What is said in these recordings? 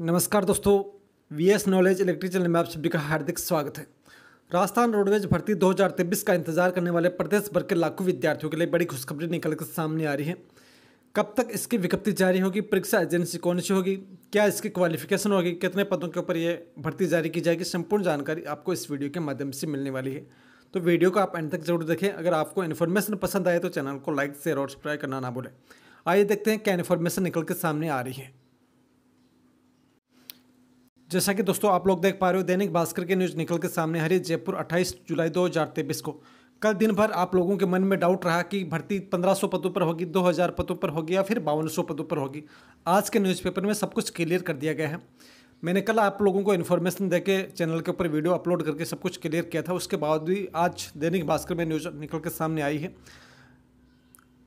नमस्कार दोस्तों V S knowledge electric channel में आप सभी का हार्दिक स्वागत है राजस्थान रोडवेज भर्ती 2023 का इंतजार करने वाले प्रदेश भर के लाखों विद्यार्थियों के लिए बड़ी खुशखबरी निकल कर सामने आ रही है कब तक इसकी विज्ञप्ति जारी होगी परीक्षा एजेंसी कौन सी होगी क्या इसकी क्वालिफिकेशन होगी कितने पदों के ऊपर ये भर्ती जारी की जाएगी संपूर्ण जानकारी आपको इस वीडियो के माध्यम से मिलने वाली है तो वीडियो को आप एंड तक जरूर देखें अगर आपको इन्फॉर्मेशन पसंद आए तो चैनल को लाइक शेयर और सब्सक्राइब करना ना भूलें आइए देखते हैं क्या इन्फॉर्मेशन निकल के सामने आ रही है जैसा कि दोस्तों आप लोग देख पा रहे हो दैनिक भास्कर के न्यूज निकल के सामने हरी जयपुर 28 जुलाई दो को कल दिन भर आप लोगों के मन में डाउट रहा कि भर्ती 1500 पदों पर होगी 2000 पदों पर होगी या फिर बावन पदों पर होगी आज के न्यूज़पेपर में सब कुछ क्लियर कर दिया गया है मैंने कल आप लोगों को इन्फॉर्मेशन दे के चैनल के ऊपर वीडियो अपलोड करके सब कुछ क्लियर किया था उसके बाद भी आज दैनिक भास्कर में न्यूज निकल के सामने आई है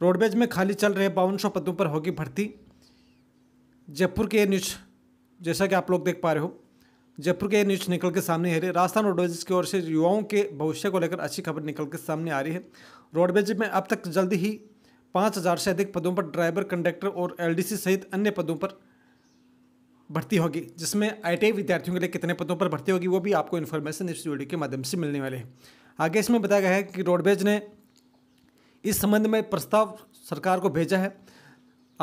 रोडवेज में खाली चल रहे बावन पदों पर होगी भर्ती जयपुर के न्यूज जैसा कि आप लोग देख पा रहे हो जयपुर के न्यूज निकल के सामने आ रही है राजस्थान रोडवेज की ओर से युवाओं के भविष्य को लेकर अच्छी खबर निकल के सामने आ रही है रोडवेज में अब तक जल्द ही पाँच हज़ार से अधिक पदों पर ड्राइवर कंडक्टर और एलडीसी सहित अन्य पदों पर भर्ती होगी जिसमें आई विद्यार्थियों के लिए कितने पदों पर भर्ती होगी वो भी आपको इन्फॉर्मेशन इस वीडियो के माध्यम से मिलने वाले हैं आगे इसमें बताया गया है कि रोडवेज ने इस संबंध में प्रस्ताव सरकार को भेजा है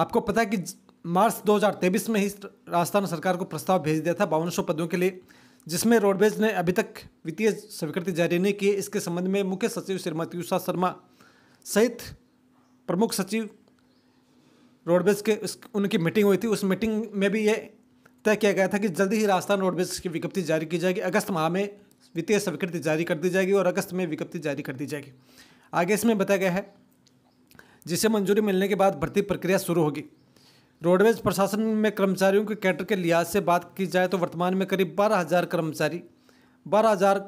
आपको पता है कि मार्च 2023 में ही राजस्थान सरकार को प्रस्ताव भेज दिया था बावन पदों के लिए जिसमें रोडवेज ने अभी तक वित्तीय स्वीकृति जारी नहीं की इसके संबंध में मुख्य सचिव श्रीमती उषा शर्मा सहित प्रमुख सचिव रोडवेज के उनकी मीटिंग हुई थी उस मीटिंग में भी ये तय किया गया था कि जल्दी ही राजस्थान रोडवेज की विज्ञप्ति जारी की जाएगी अगस्त माह में वित्तीय स्वीकृति जारी कर दी जाएगी और अगस्त में विज्ञप्ति जारी कर दी जाएगी आगे इसमें बताया गया है जिसे मंजूरी मिलने के बाद भर्ती प्रक्रिया शुरू होगी रोडवेज प्रशासन में कर्मचारियों के कैटर के लिहाज से बात की जाए तो वर्तमान में करीब बारह हज़ार कर्मचारी बारह हज़ार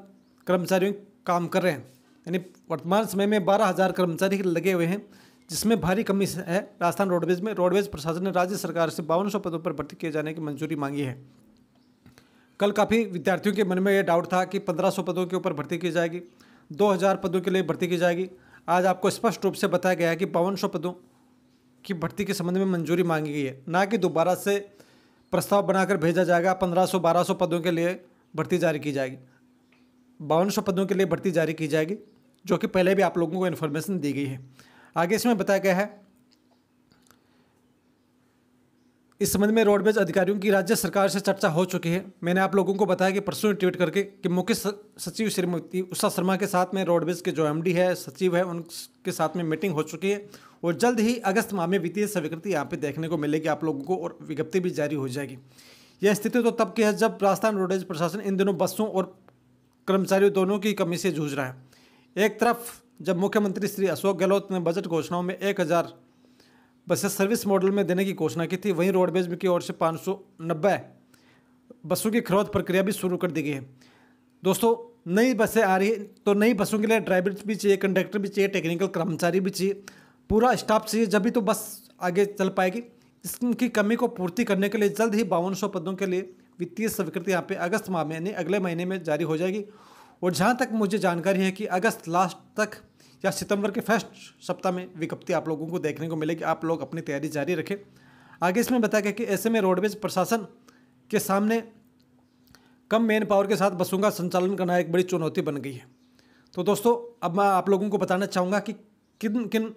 कर्मचारियों काम कर रहे हैं यानी वर्तमान समय में बारह हज़ार कर्मचारी लगे हुए हैं जिसमें भारी कमी है राजस्थान रोडवेज में रोडवेज प्रशासन ने राज्य सरकार से बावन सौ पदों पर भर्ती किए जाने की मंजूरी मांगी है कल काफ़ी विद्यार्थियों के मन में यह डाउट था कि पंद्रह पदों के ऊपर भर्ती की जाएगी दो पदों के लिए भर्ती की जाएगी आज आपको स्पष्ट रूप से बताया गया है कि बावन पदों की भर्ती के संबंध में मंजूरी मांगी गई है ना कि दोबारा से प्रस्ताव बनाकर भेजा जाएगा पंद्रह सौ बारह सौ पदों के लिए भर्ती जारी की जाएगी बावन सौ पदों के लिए भर्ती जारी की जाएगी जो कि पहले भी आप लोगों को इन्फॉर्मेशन दी गई है आगे इसमें बताया गया है इस संबंध में रोडवेज अधिकारियों की राज्य सरकार से चर्चा हो चुकी है मैंने आप लोगों को बताया कि परसों ट्वीट करके कि मुख्य सचिव श्रीमती उषा शर्मा के साथ में रोडवेज के जो एमडी है सचिव है उनके साथ में मीटिंग हो चुकी है और जल्द ही अगस्त माह में वित्तीय स्वीकृति यहाँ पे देखने को मिलेगी आप लोगों को और विज्ञप्ति भी जारी हो जाएगी यह स्थिति तो तब की है जब राजस्थान रोडवेज प्रशासन इन दिनों बसों और कर्मचारियों दोनों की कमी से जूझ रहा है एक तरफ जब मुख्यमंत्री श्री अशोक गहलोत ने बजट घोषणाओं में एक हज़ार बसें सर्विस मॉडल में देने की घोषणा की थी वहीं रोडवेज की ओर से पाँच बसों की खरोद प्रक्रिया भी शुरू कर दी गई है दोस्तों नई बसें आ रही तो नई बसों के लिए ड्राइवर भी चाहिए कंडक्टर भी चाहिए टेक्निकल कर्मचारी भी चाहिए पूरा स्टाफ चाहिए जब भी तो बस आगे चल पाएगी इसकी कमी को पूर्ति करने के लिए जल्द ही बावन पदों के लिए वित्तीय स्वीकृति यहाँ पे अगस्त माह में यानी अगले महीने में जारी हो जाएगी और जहाँ तक मुझे जानकारी है कि अगस्त लास्ट तक या सितंबर के फर्स्ट सप्ताह में विज्ञप्ति आप लोगों को देखने को मिलेगी आप लोग अपनी तैयारी जारी रखें आगे इसमें बताया गया कि ऐसे में रोडवेज प्रशासन के सामने कम मैन पावर के साथ बसों का संचालन करना एक बड़ी चुनौती बन गई है तो दोस्तों अब मैं आप लोगों को बताना चाहूँगा कि किन किन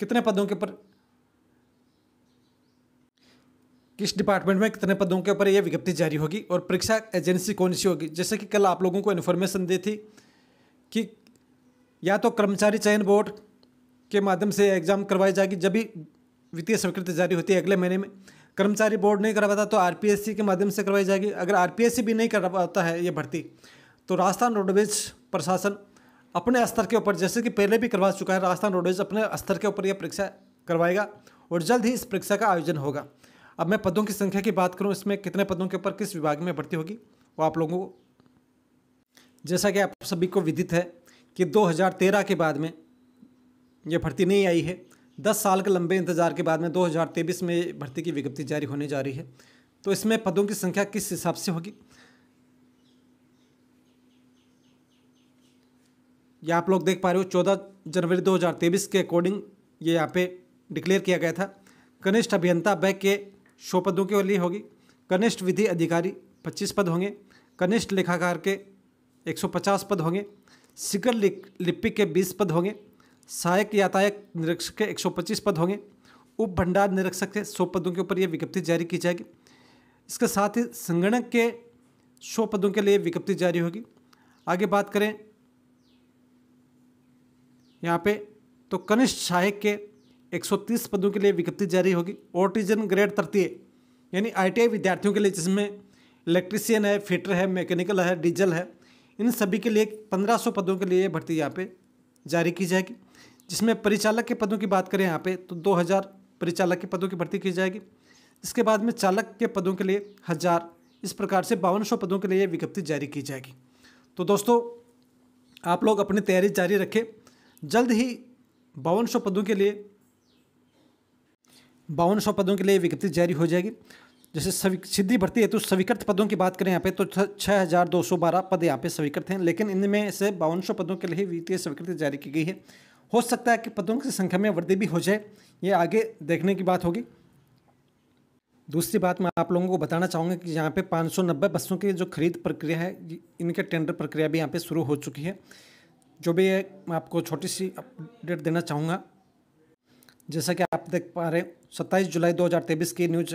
कितने पदों के ऊपर किस डिपार्टमेंट में कितने पदों के ऊपर यह विज्ञप्ति जारी होगी और परीक्षा एजेंसी कौन सी होगी जैसे कि कल आप लोगों को इन्फॉर्मेशन दी थी कि या तो कर्मचारी चयन बोर्ड के माध्यम से एग्ज़ाम करवाई जाएगी जब भी वित्तीय स्वीकृति जारी होती है अगले महीने में कर्मचारी बोर्ड नहीं करवाता तो आर के माध्यम से करवाई जाएगी अगर आर भी नहीं करवाता है ये भर्ती तो राजस्थान रोडवेज प्रशासन अपने स्तर के ऊपर जैसे कि पहले भी करवा चुका है राजस्थान रोडवेज अपने स्तर के ऊपर यह परीक्षा करवाएगा और जल्द ही इस परीक्षा का आयोजन होगा अब मैं पदों की संख्या की बात करूं इसमें कितने पदों के ऊपर किस विभाग में भर्ती होगी वो आप लोगों को जैसा कि आप सभी को विदित है कि 2013 के बाद में ये भर्ती नहीं आई है दस साल के लंबे इंतजार के बाद में 2023 में भर्ती की विज्ञप्ति जारी होने जा रही है तो इसमें पदों की संख्या किस हिसाब से होगी ये आप लोग देख पा रहे हो चौदह जनवरी 2023 के अकॉर्डिंग ये यहाँ पे डिक्लेयर किया गया था कनिष्ठ अभियंता बैग के शो पदों के लिए होगी कनिष्ठ विधि अधिकारी 25 पद होंगे कनिष्ठ लेखाकार के 150 पद होंगे शिखर लिपिक के बीस पद होंगे सहायक यातायात निरीक्षक के 125 पद होंगे उप भंडार निरीक्षक के 100 पदों के ऊपर यह विज्ञप्ति जारी की जाएगी इसके साथ ही संगणक के 100 पदों के लिए विज्ञप्ति जारी होगी आगे बात करें यहाँ पे तो कनिष्ठ सहायक के 130 पदों के लिए विज्ञप्ति जारी होगी ऑटिजन ग्रेड तृतीय यानी आईटीआई विद्यार्थियों के लिए जिसमें इलेक्ट्रिशियन है फिटर है मैकेनिकल है डीजल है इन सभी के लिए 1500 पदों के लिए भर्ती यहाँ पे जारी की जाएगी जिसमें परिचालक के पदों की बात करें यहाँ पे तो 2000 परिचालक के पदों की भर्ती की जाएगी इसके बाद में चालक के पदों के लिए हज़ार इस प्रकार से बावन पदों के लिए विज्ञप्ति जारी की जाएगी तो दोस्तों आप लोग अपनी तैयारी जारी रखें जल्द ही बावन पदों के लिए बावन पदों के लिए विज्ञप्ति जारी हो जाएगी जैसे सिद्धि भर्ती हेतु स्वीकृत पदों की बात करें यहाँ पे तो छः हज़ार दो सौ बारह पद यहाँ पे स्वीकृत हैं लेकिन इनमें से बावन सौ पदों के लिए वित्तीय स्वीकृति जारी की गई है हो सकता है कि पदों की संख्या में वृद्धि भी हो जाए ये आगे देखने की बात होगी दूसरी बात मैं आप लोगों को बताना चाहूँगा कि यहाँ पे 590 बसों की जो खरीद प्रक्रिया है इनके टेंडर प्रक्रिया भी यहाँ पे शुरू हो चुकी है जो भी है मैं आपको छोटी सी अपडेट देना चाहूँगा जैसा कि आप देख पा रहे हैं सत्ताईस जुलाई 2023 की न्यूज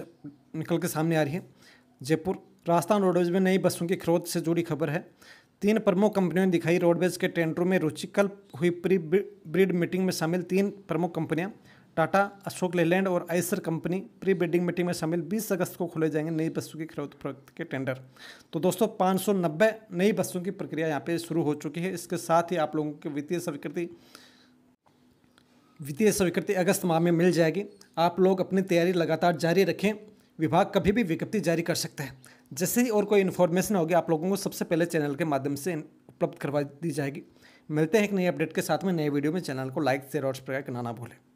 निकल के सामने आ रही है जयपुर राजस्थान रोडवेज में नई बसों की खरोद से जुड़ी खबर है तीन प्रमुख कंपनियों ने दिखाई रोडवेज के टेंडरों में रुचि कल हुई प्री ब्रिड मीटिंग में शामिल तीन प्रमुख कंपनियां टाटा अशोक लेलैंड और Eicher company pre bidding meeting में शामिल 20 अगस्त को खोले जाएंगे नई बसों की खरीद प्रोजेक्ट के टेंडर तो दोस्तों पाँच नई बसों की प्रक्रिया यहाँ पर शुरू हो चुकी है इसके साथ ही आप लोगों की वित्तीय स्वीकृति वित्तीय स्वीकृति अगस्त माह में मिल जाएगी आप लोग अपनी तैयारी लगातार जारी रखें विभाग कभी भी विज्ञप्ति जारी कर सकता है जैसे ही और कोई इन्फॉर्मेशन होगी आप लोगों को सबसे पहले चैनल के माध्यम से उपलब्ध करवा दी जाएगी मिलते हैं एक नए अपडेट के साथ में नए वीडियो में चैनल को लाइक शेयर और सब्सक्राइब करना ना भूलें